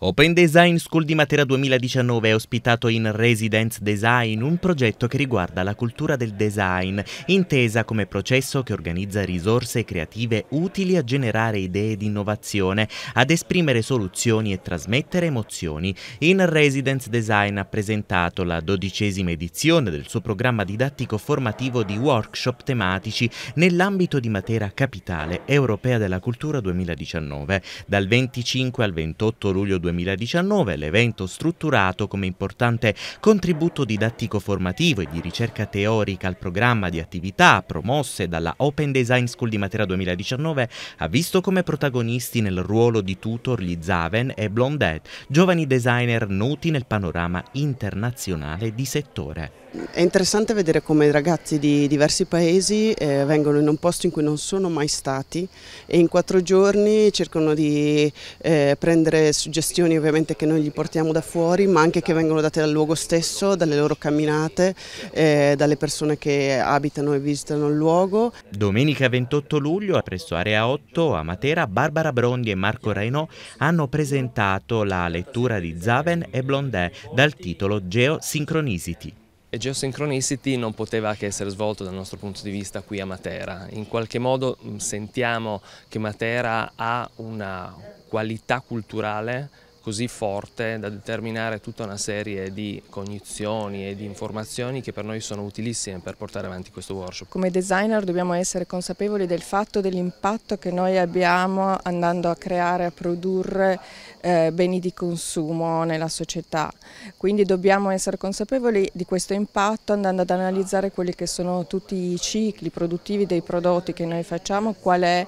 Open Design School di Matera 2019 è ospitato in Residence Design, un progetto che riguarda la cultura del design, intesa come processo che organizza risorse creative utili a generare idee di innovazione, ad esprimere soluzioni e trasmettere emozioni. In Residence Design ha presentato la dodicesima edizione del suo programma didattico formativo di workshop tematici nell'ambito di Matera Capitale Europea della Cultura 2019. Dal 25 al 28 luglio 2019 l'evento strutturato come importante contributo didattico-formativo e di ricerca teorica al programma di attività promosse dalla Open Design School di Matera 2019 ha visto come protagonisti nel ruolo di tutor gli Zaven e Blondet, giovani designer noti nel panorama internazionale di settore. È interessante vedere come i ragazzi di diversi paesi eh, vengono in un posto in cui non sono mai stati e in quattro giorni cercano di eh, prendere suggestioni suggestioni ovviamente che noi gli portiamo da fuori ma anche che vengono date dal luogo stesso, dalle loro camminate, eh, dalle persone che abitano e visitano il luogo. Domenica 28 luglio presso Area 8 a Matera Barbara Brondi e Marco Reno hanno presentato la lettura di Zaven e Blondet dal titolo Geosincronicity. E Geosincronicity non poteva che essere svolto dal nostro punto di vista qui a Matera. In qualche modo sentiamo che Matera ha una qualità culturale così forte da determinare tutta una serie di cognizioni e di informazioni che per noi sono utilissime per portare avanti questo workshop. Come designer dobbiamo essere consapevoli del fatto dell'impatto che noi abbiamo andando a creare, a produrre eh, beni di consumo nella società, quindi dobbiamo essere consapevoli di questo impatto andando ad analizzare quelli che sono tutti i cicli produttivi dei prodotti che noi facciamo, qual è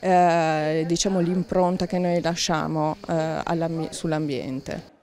eh, diciamo, l'impronta che noi lasciamo eh, sull'ambiente.